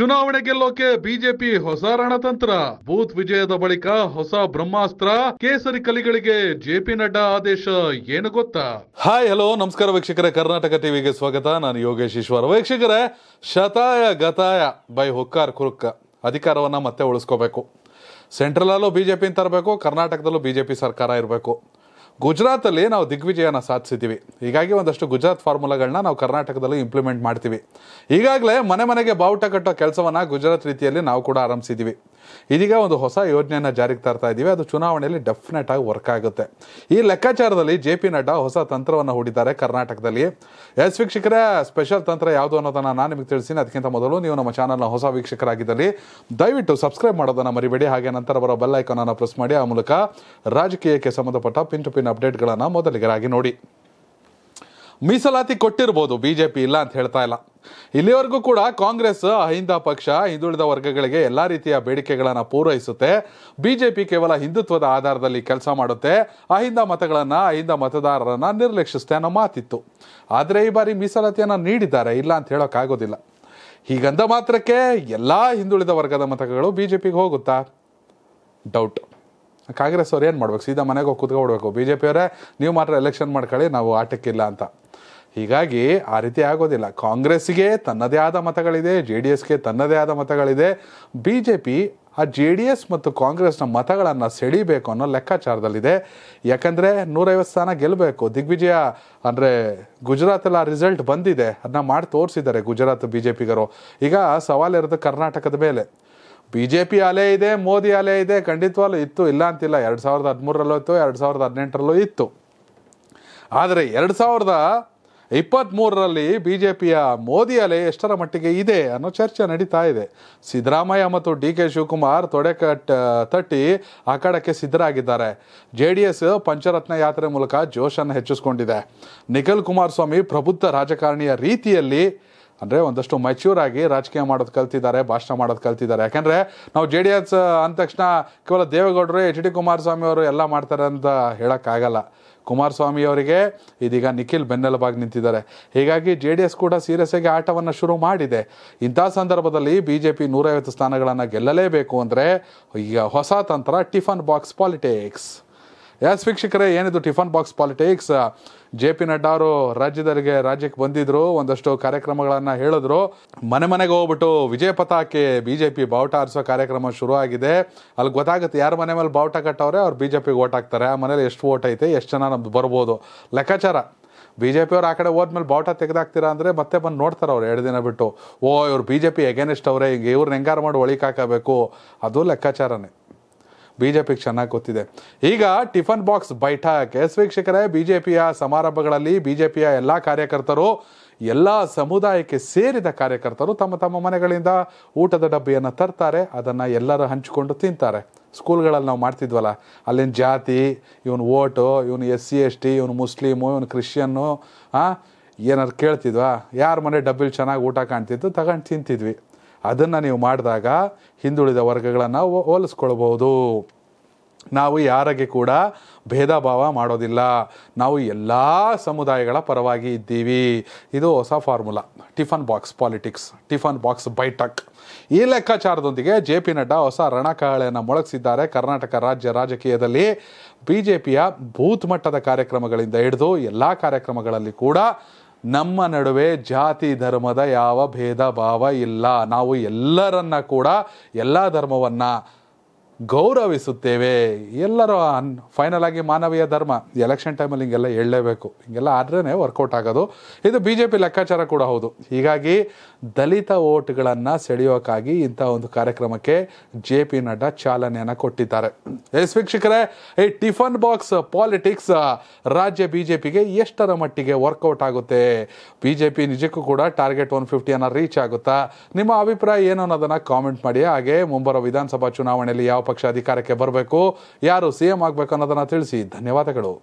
ಚುನಾವಣೆ ಗೆಲ್ಲೋಕೆ ಬಿಜೆಪಿ ಹೊಸ ರಣತಂತ್ರ ಬೂತ್ ವಿಜಯದ ಬಳಿಕ ಹೊಸ ಬ್ರಹ್ಮಾಸ್ತ್ರ ಕೇಸರಿ ಕಲಿಗಳಿಗೆ ಜೆಪಿ ನಡ್ಡಾ ಆದೇಶ ಏನು ಗೊತ್ತಾ ಹಾಯ್ ಹಲೋ ನಮಸ್ಕಾರ ವೀಕ್ಷಕರೇ ಕರ್ನಾಟಕ ಟಿವಿಗೆ ಸ್ವಾಗತ ನಾನು ಯೋಗೇಶ್ ಈಶ್ವರ್ ವೀಕ್ಷಕರೇ ಶತಾಯ ಗತಾಯ ಬೈ ಹುಕ್ಕಾರ್ ಕುರುಕ್ಕ ಅಧಿಕಾರವನ್ನ ಮತ್ತೆ ಉಳಿಸ್ಕೋಬೇಕು ಸೆಂಟ್ರಲಲ್ಲೂ ಬಿಜೆಪಿ ತರಬೇಕು ಕರ್ನಾಟಕದಲ್ಲೂ ಬಿಜೆಪಿ ಸರ್ಕಾರ ಇರಬೇಕು ಗುಜರಾತಲ್ಲಿ ನಾವು ದಿಗ್ವಿಜಯನ ಸಾಧಿಸಿದ್ದೀವಿ ಹೀಗಾಗಿ ಒಂದಷ್ಟು ಗುಜರಾತ್ ಫಾರ್ಮುಲಾಗಳನ್ನ ನಾವು ಕರ್ನಾಟಕದಲ್ಲಿ ಇಂಪ್ಲಿಮೆಂಟ್ ಮಾಡ್ತೀವಿ ಈಗಾಗಲೇ ಮನೆ ಮನೆಗೆ ಬಾವುಟ ಕಟ್ಟೋ ಕೆಲಸವನ್ನು ಗುಜರಾತ್ ರೀತಿಯಲ್ಲಿ ನಾವು ಕೂಡ ಆರಂಭಿಸಿದ್ದೀವಿ ಇದೀಗ ಒಂದು ಹೊಸ ಯೋಜನೆಯನ್ನು ಜಾರಿಗೆ ತರ್ತಾ ಇದ್ದೀವಿ ಅದು ಚುನಾವಣೆಯಲ್ಲಿ ಡೆಫಿನೆಟ್ ಆಗಿ ವರ್ಕ್ ಆಗುತ್ತೆ ಈ ಲೆಕ್ಕಾಚಾರದಲ್ಲಿ ಜೆ ಪಿ ನಡ್ಡಾ ಹೊಸ ತಂತ್ರವನ್ನು ಹೂಡಿದ್ದಾರೆ ಕರ್ನಾಟಕದಲ್ಲಿ ಎಸ್ ವೀಕ್ಷಕರ ಸ್ಪೆಷಲ್ ತಂತ್ರ ಯಾವುದು ಅನ್ನೋದನ್ನು ನಾನು ನಿಮಗೆ ತಿಳಿಸಿನಿ ಅದಕ್ಕಿಂತ ಮೊದಲು ನೀವು ನಮ್ಮ ಚಾನಲ್ನ ಹೊಸ ವೀಕ್ಷಕರಾಗಿದ್ದಲ್ಲಿ ದಯವಿಟ್ಟು ಸಬ್ಸ್ಕ್ರೈಬ್ ಮಾಡೋದನ್ನು ಮರಿಬೇಡಿ ಹಾಗೆ ನಂತರ ಬರೋ ಬೆಲ್ ಐಕಾನನ್ನು ಪ್ರೆಸ್ ಮಾಡಿ ಆ ಮೂಲಕ ರಾಜಕೀಯಕ್ಕೆ ಸಂಬಂಧಪಟ್ಟ ಪಿನ್ ಟು ಪಿನ್ ಅಪ್ಡೇಟ್ಗಳನ್ನು ಮೊದಲಿಗರಾಗಿ ನೋಡಿ ಮೀಸಲಾತಿ ಕೊಟ್ಟಿರ್ಬೋದು ಬಿಜೆಪಿ ಇಲ್ಲ ಅಂತ ಹೇಳ್ತಾ ಇಲ್ಲ ಇಲ್ಲಿವರೆಗೂ ಕೂಡ ಕಾಂಗ್ರೆಸ್ ಅಹಿಂದ ಪಕ್ಷ ಹಿಂದುಳಿದ ವರ್ಗಗಳಿಗೆ ಎಲ್ಲ ರೀತಿಯ ಬೇಡಿಕೆಗಳನ್ನು ಪೂರೈಸುತ್ತೆ ಬಿಜೆಪಿ ಕೇವಲ ಹಿಂದುತ್ವದ ಆಧಾರದಲ್ಲಿ ಕೆಲಸ ಮಾಡುತ್ತೆ ಅಹಿಂದ ಮತಗಳನ್ನು ಅಹಿಂದ ಮತದಾರರನ್ನು ನಿರ್ಲಕ್ಷಿಸುತ್ತೆ ಅನ್ನೋ ಮಾತಿತ್ತು ಆದರೆ ಈ ಬಾರಿ ಮೀಸಲಾತಿಯನ್ನು ನೀಡಿದ್ದಾರೆ ಇಲ್ಲ ಅಂತ ಹೇಳೋಕ್ಕಾಗೋದಿಲ್ಲ ಹೀಗಂದ ಮಾತ್ರಕ್ಕೆ ಎಲ್ಲ ಹಿಂದುಳಿದ ವರ್ಗದ ಮತಗಳು ಬಿಜೆಪಿಗೆ ಹೋಗುತ್ತಾ ಡೌಟ್ ಕಾಂಗ್ರೆಸ್ ಅವ್ರು ಏನು ಮಾಡ್ಬೇಕು ಸೀದಾ ಮನೆಗೆ ಹೋಗಿ ಕುತ್ಕೊಡ್ಬೇಕು ಬಿ ಜೆ ಪಿಯವರೇ ನೀವು ಮಾತ್ರ ಎಲೆಕ್ಷನ್ ಮಾಡ್ಕೊಳ್ಳಿ ನಾವು ಆಟಕ್ಕಿಲ್ಲ ಅಂತ ಹೀಗಾಗಿ ಆ ರೀತಿ ಆಗೋದಿಲ್ಲ ಕಾಂಗ್ರೆಸ್ಗೆ ತನ್ನದೇ ಆದ ಮತಗಳಿದೆ ಜೆ ಡಿ ಎಸ್ಗೆ ತನ್ನದೇ ಆದ ಮತಗಳಿದೆ ಬಿ ಜೆ ಪಿ ಆ ಜೆ ಡಿ ಎಸ್ ಮತ್ತು ಕಾಂಗ್ರೆಸ್ನ ಮತಗಳನ್ನು ಸೆಳೀಬೇಕು ಅನ್ನೋ ಲೆಕ್ಕಾಚಾರದಲ್ಲಿದೆ ಯಾಕಂದರೆ ನೂರೈವತ್ತು ಸ್ಥಾನ ಗೆಲ್ಲಬೇಕು ದಿಗ್ವಿಜಯ ಅಂದರೆ ಗುಜರಾತಲ್ಲಿ ಆ ರಿಸಲ್ಟ್ ಬಂದಿದೆ ಅದನ್ನ ಮಾಡಿ ತೋರಿಸಿದ್ದಾರೆ ಗುಜರಾತ್ ಬಿ ಜೆ ಪಿಗರು ಈಗ ಸವಾಲಿರೋದು ಕರ್ನಾಟಕದ ಮೇಲೆ ಬಿ ಜೆ ಪಿ ಅಲೆ ಇದೆ ಮೋದಿ ಅಲೆ ಇದೆ ಖಂಡಿತವಾಗ್ಲೂ ಇತ್ತು ಇಲ್ಲ ಅಂತಿಲ್ಲ ಎರಡು ಸಾವಿರದ ಹದಿಮೂರರಲ್ಲೂ ಇತ್ತು ಎರಡು ಸಾವಿರದ ಹದಿನೆಂಟರಲ್ಲೂ ಇತ್ತು ಆದರೆ ಎರಡು ಸಾವಿರದ ಇಪ್ಪತ್ತ್ಮೂರರಲ್ಲಿ ಬಿ ಜೆ ಪಿಯ ಮೋದಿ ಅಲೆ ಎಷ್ಟರ ಮಟ್ಟಿಗೆ ಇದೆ ಅನ್ನೋ ಚರ್ಚೆ ನಡೀತಾ ಇದೆ ಸಿದ್ದರಾಮಯ್ಯ ಮತ್ತು ಡಿ ಕೆ ಶಿವಕುಮಾರ್ ತೊಡೆ ಕಟ್ ತಟ್ಟಿ ಅಖಾಡಕ್ಕೆ ಸಿದ್ಧರಾಗಿದ್ದಾರೆ ಜೆ ಡಿ ಎಸ್ ಪಂಚರತ್ನ ಯಾತ್ರೆ ಮೂಲಕ ಜೋಶನ್ನು ಹೆಚ್ಚಿಸಿಕೊಂಡಿದೆ ನಿಖಿಲ್ ಕುಮಾರಸ್ವಾಮಿ ಪ್ರಬುದ್ಧ ರಾಜಕಾರಣಿಯ ರೀತಿಯಲ್ಲಿ ಅಂದರೆ ಒಂದಷ್ಟು ಮೆಚ್ಯೂರ್ ಆಗಿ ರಾಜಕೀಯ ಮಾಡೋದು ಕಲ್ತಿದ್ದಾರೆ ಭಾಷಣ ಮಾಡೋದು ಕಲ್ತಿದ್ದಾರೆ ಯಾಕೆಂದರೆ ನಾವು ಜೆ ಡಿ ಎಸ್ ಅಂದ ತಕ್ಷಣ ಕೇವಲ ದೇವೇಗೌಡರು ಎಚ್ ಡಿ ಕುಮಾರಸ್ವಾಮಿ ಅವರು ಎಲ್ಲ ಮಾಡ್ತಾರೆ ಅಂತ ಹೇಳೋಕ್ಕಾಗಲ್ಲ ಕುಮಾರಸ್ವಾಮಿ ಅವರಿಗೆ ಇದೀಗ ನಿಖಿಲ್ ಬೆನ್ನೆಲುಬಾಗಿ ನಿಂತಿದ್ದಾರೆ ಹೀಗಾಗಿ ಜೆ ಡಿ ಎಸ್ ಕೂಡ ಸೀರಿಯಸ್ ಆಗಿ ಆಟವನ್ನು ಶುರು ಮಾಡಿದೆ ಇಂಥ ಸಂದರ್ಭದಲ್ಲಿ ಬಿ ಜೆ ಪಿ ನೂರೈವತ್ತು ಸ್ಥಾನಗಳನ್ನು ಗೆಲ್ಲಲೇಬೇಕು ಅಂದರೆ ಈಗ ಹೊಸ ತಂತ್ರ ಟಿಫನ್ ಬಾಕ್ಸ್ ಪಾಲಿಟಿಕ್ಸ್ ಎಸ್ ವೀಕ್ಷಕರೇ ಏನಿದು tiffin box politics J P Nadda ಅವರು ರಾಜ್ಯದವರಿಗೆ ರಾಜ್ಯಕ್ಕೆ ಬಂದಿದ್ರು ಒಂದಷ್ಟು ಕಾರ್ಯಕ್ರಮಗಳನ್ನು ಹೇಳಿದ್ರು ಮನೆ ಮನೆಗೆ ಹೋಗ್ಬಿಟ್ಟು ವಿಜಯ ಪತಾಕೆ ಬಿಜೆಪಿ ಬಾವುಟ ಆರಿಸೋ ಕಾರ್ಯಕ್ರಮ ಶುರು ಆಗಿದೆ ಅಲ್ಲಿ ಗೊತ್ತಾಗುತ್ತೆ ಯಾರ ಮನೆ ಮೇಲೆ ಬಾವುಟ ಕಟ್ಟವ್ರೆ ಅವ್ರು ಬಿಜೆಪಿಗೆ ಓಟ್ ಹಾಕ್ತಾರೆ ಆ ಮನೇಲಿ ಎಷ್ಟು ಓಟ್ ಐತೆ ಎಷ್ಟು ಜನ ನಮ್ದು ಬರ್ಬೋದು ಲೆಕ್ಕಾಚಾರ ಬಿ ಜೆ ಪಿಯವ್ರು ಆ ಕಡೆ ಹೋದ್ಮೇಲೆ ಬಾವುಟ ತೆಗೆದಾಕ್ತೀರಾ ಅಂದರೆ ಮತ್ತೆ ಬಂದು ನೋಡ್ತಾರೆ ಅವ್ರು ಎರಡು ದಿನ ಬಿಟ್ಟು ಓ ಇವ್ರು ಬಿ ಜೆ ಪಿ ಎಗೇನಿಸ್ಟ್ ಅವರೇ ಹಿಂಗೆ ಇವ್ರನ್ನ ಹೆಂಗಾರು ಮಾಡಿ ಒಳಿಕಾಕಬೇಕು ಅದು ಲೆಕ್ಕಾಚಾರನೇ ಬಿಜೆಪಿಗೆ ಚೆನ್ನಾಗಿ ಗೊತ್ತಿದೆ ಈಗ ಟಿಫನ್ ಬಾಕ್ಸ್ ಬೈಠಕ್ ಎಸ್ ವೀಕ್ಷಕರೇ ಬಿಜೆಪಿಯ ಸಮಾರಂಭಗಳಲ್ಲಿ ಬಿಜೆಪಿಯ ಎಲ್ಲ ಕಾರ್ಯಕರ್ತರು ಎಲ್ಲ ಸಮುದಾಯಕ್ಕೆ ಸೇರಿದ ಕಾರ್ಯಕರ್ತರು ತಮ್ಮ ತಮ್ಮ ಮನೆಗಳಿಂದ ಊಟದ ಡಬ್ಬಿಯನ್ನು ತರ್ತಾರೆ ಅದನ್ನು ಎಲ್ಲರೂ ಹಂಚಿಕೊಂಡು ತಿಂತಾರೆ ಸ್ಕೂಲ್ಗಳಲ್ಲಿ ನಾವು ಮಾಡ್ತಿದ್ವಲ್ಲ ಅಲ್ಲಿನ ಜಾತಿ ಇವನು ಓಟು ಇವನು ಎಸ್ ಸಿ ಎಸ್ ಟಿ ಇವನು ಮುಸ್ಲಿಮು ಇವನು ಕ್ರಿಶ್ಚಿಯನ್ನು ಹಾಂ ಏನಾರು ಕೇಳ್ತಿದ್ವಾ ಯಾರ ಮನೆ ಡಬ್ಬಿಲಿ ಚೆನ್ನಾಗಿ ಊಟ ಕಾಣ್ತಿದ್ದು ತಗೊಂಡು ತಿಂತಿದ್ವಿ ಅದನ್ನು ನೀವು ಮಾಡಿದಾಗ ಹಿಂದುಳಿದ ವರ್ಗಗಳನ್ನು ಹೋಲಿಸ್ಕೊಳ್ಬೋದು ನಾವು ಯಾರಿಗೆ ಕೂಡ ಭೇದ ಭಾವ ಮಾಡೋದಿಲ್ಲ ನಾವು ಎಲ್ಲ ಸಮುದಾಯಗಳ ಪರವಾಗಿ ಇದ್ದೀವಿ ಇದು ಹೊಸ formula tiffin box politics tiffin box ಬೈಟಕ್ ಈ ಲೆಕ್ಕಾಚಾರದೊಂದಿಗೆ ಜೆ ಪಿ ನಡ್ಡಾ ಹೊಸ ರಣಕಹಳೆಯನ್ನು ಮೊಳಗಿಸಿದ್ದಾರೆ ಕರ್ನಾಟಕ ರಾಜ್ಯ ರಾಜಕೀಯದಲ್ಲಿ ಬಿ ಜೆ ಪಿಯ ಬೂತ್ ಮಟ್ಟದ ಕಾರ್ಯಕ್ರಮಗಳಿಂದ ಹಿಡಿದು ಎಲ್ಲ ಕಾರ್ಯಕ್ರಮಗಳಲ್ಲಿ ಕೂಡ ನಮ್ಮ ನಡುವೆ ಜಾತಿ ಧರ್ಮದ ಯಾವ ಭೇದ ಭಾವ ಇಲ್ಲ ನಾವು ಎಲ್ಲರನ್ನ ಕೂಡ ಎಲ್ಲ ಧರ್ಮವನ್ನು ಗೌರವಿಸುತ್ತೇವೆ ಎಲ್ಲರೂ ಅನ್ ಫೈನಲ್ ಆಗಿ ಮಾನವೀಯ ಧರ್ಮ ಎಲೆಕ್ಷನ್ ಟೈಮಲ್ಲಿ ಹಿಂಗೆಲ್ಲ ಹೇಳಲೇಬೇಕು ಹಿಂಗೆಲ್ಲ ಆದ್ರೇ ವರ್ಕೌಟ್ ಆಗೋದು ಇದು ಬಿ ಜೆ ಪಿ ಲೆಕ್ಕಾಚಾರ ಕೂಡ ಹೌದು ಹೀಗಾಗಿ ದಲಿತ ಓಟ್ಗಳನ್ನು ಸೆಳೆಯೋಕ್ಕಾಗಿ ಇಂಥ ಒಂದು ಕಾರ್ಯಕ್ರಮಕ್ಕೆ ಜೆ ಪಿ ನಡ್ಡಾ ಚಾಲನೆಯನ್ನು ಕೊಟ್ಟಿದ್ದಾರೆ ಎಸ್ ವೀಕ್ಷಕರೇ ಈ ಟಿಫನ್ ಬಾಕ್ಸ್ ಪಾಲಿಟಿಕ್ಸ್ ರಾಜ್ಯ ಬಿ ಜೆ ಪಿಗೆ ಎಷ್ಟರ ಮಟ್ಟಿಗೆ ವರ್ಕೌಟ್ ಆಗುತ್ತೆ ಬಿ ಜೆ ಪಿ ನಿಜಕ್ಕೂ ಕೂಡ ಟಾರ್ಗೆಟ್ ಒನ್ ಫಿಫ್ಟಿಯನ್ನು ರೀಚ್ ಆಗುತ್ತಾ ನಿಮ್ಮ ಅಭಿಪ್ರಾಯ ಏನು ಅನ್ನೋದನ್ನು ಕಾಮೆಂಟ್ ಮಾಡಿ ಹಾಗೆ ಮುಂಬರುವ ವಿಧಾನಸಭಾ ಚುನಾವಣೆಯಲ್ಲಿ ಯಾವ ಪಕ್ಷ ಅಧಿಕಾರಕ್ಕೆ ಬರಬೇಕು ಯಾರು ಸಿಎಂ ಆಗಬೇಕು ಅನ್ನೋದನ್ನು ತಿಳಿಸಿ ಧನ್ಯವಾದಗಳು